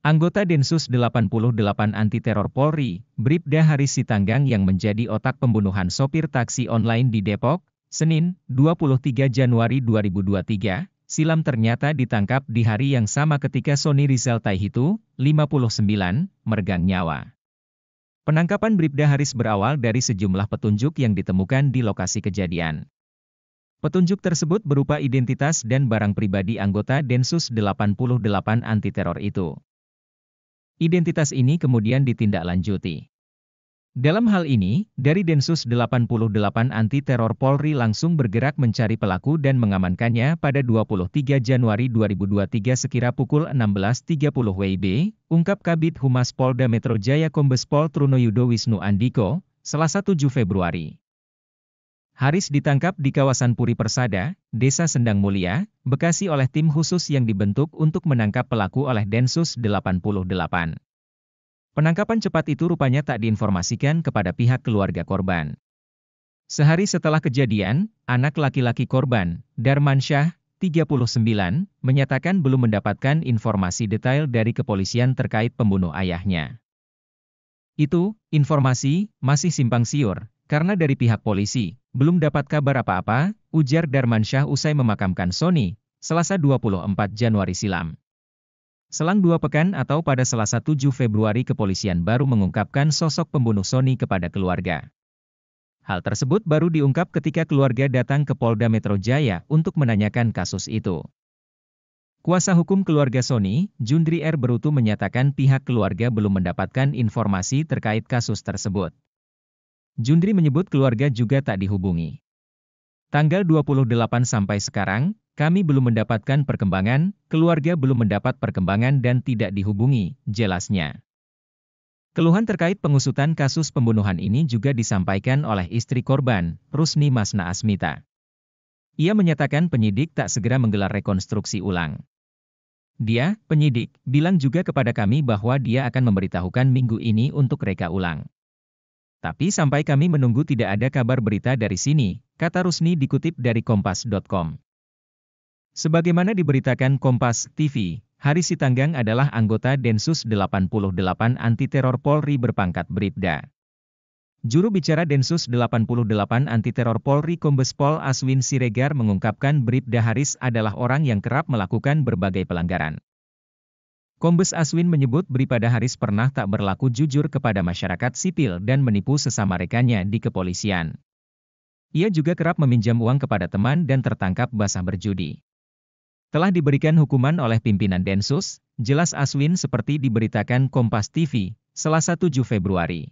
Anggota Densus 88 anti teror Polri, Bribda Haris Sitanggang yang menjadi otak pembunuhan sopir taksi online di Depok, Senin, 23 Januari 2023, silam ternyata ditangkap di hari yang sama ketika Sony Rizal Taihitu, 59, meregang nyawa. Penangkapan Bribda Haris berawal dari sejumlah petunjuk yang ditemukan di lokasi kejadian. Petunjuk tersebut berupa identitas dan barang pribadi anggota Densus 88 anti teror itu. Identitas ini kemudian ditindaklanjuti. Dalam hal ini, dari Densus 88 Anti Teror Polri langsung bergerak mencari pelaku dan mengamankannya pada 23 Januari 2023 sekira pukul 16.30 WIB, ungkap Kabit Humas Polda Metro Jaya Kombes Pol Truno Yudo Wisnu Andiko, Selasa 7 Februari. Haris ditangkap di kawasan Puri Persada, Desa Sendang Mulia, Bekasi oleh tim khusus yang dibentuk untuk menangkap pelaku oleh Densus 88. Penangkapan cepat itu rupanya tak diinformasikan kepada pihak keluarga korban. Sehari setelah kejadian, anak laki-laki korban, Darmansyah, 39, menyatakan belum mendapatkan informasi detail dari kepolisian terkait pembunuh ayahnya. Itu, informasi, masih simpang siur, karena dari pihak polisi, belum dapat kabar apa-apa, ujar Darmansyah usai memakamkan Sony, Selasa 24 Januari silam. Selang dua pekan atau pada Selasa 7 Februari kepolisian baru mengungkapkan sosok pembunuh Sony kepada keluarga. Hal tersebut baru diungkap ketika keluarga datang ke Polda Metro Jaya untuk menanyakan kasus itu. Kuasa hukum keluarga Sony, Jundri R. Berutu menyatakan pihak keluarga belum mendapatkan informasi terkait kasus tersebut. Jundri menyebut keluarga juga tak dihubungi. Tanggal 28 sampai sekarang, kami belum mendapatkan perkembangan, keluarga belum mendapat perkembangan dan tidak dihubungi, jelasnya. Keluhan terkait pengusutan kasus pembunuhan ini juga disampaikan oleh istri korban, Rusni Masna Asmita. Ia menyatakan penyidik tak segera menggelar rekonstruksi ulang. Dia, penyidik, bilang juga kepada kami bahwa dia akan memberitahukan minggu ini untuk reka ulang. Tapi sampai kami menunggu tidak ada kabar berita dari sini, kata Rusni dikutip dari kompas.com. Sebagaimana diberitakan Kompas TV, Hari Sitanggang adalah anggota Densus 88 Anti Teror Polri berpangkat Bribda. Juru bicara Densus 88 Anti Teror Polri Kombes Pol Aswin Siregar mengungkapkan Bribda Haris adalah orang yang kerap melakukan berbagai pelanggaran. Kombes Aswin menyebut Bripada Haris pernah tak berlaku jujur kepada masyarakat sipil dan menipu sesama rekannya di kepolisian. Ia juga kerap meminjam uang kepada teman dan tertangkap basah berjudi. Telah diberikan hukuman oleh pimpinan Densus, jelas Aswin seperti diberitakan Kompas TV, Selasa 7 Februari.